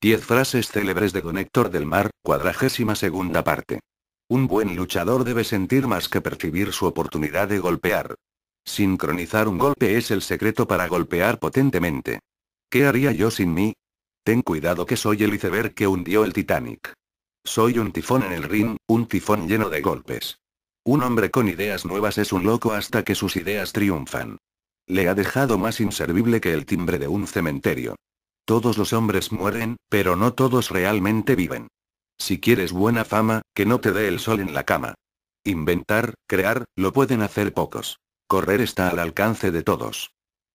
10 frases célebres de Conector del Mar, cuadragésima segunda parte. Un buen luchador debe sentir más que percibir su oportunidad de golpear. Sincronizar un golpe es el secreto para golpear potentemente. ¿Qué haría yo sin mí? Ten cuidado que soy el iceberg que hundió el Titanic. Soy un tifón en el ring, un tifón lleno de golpes. Un hombre con ideas nuevas es un loco hasta que sus ideas triunfan. Le ha dejado más inservible que el timbre de un cementerio. Todos los hombres mueren, pero no todos realmente viven. Si quieres buena fama, que no te dé el sol en la cama. Inventar, crear, lo pueden hacer pocos. Correr está al alcance de todos.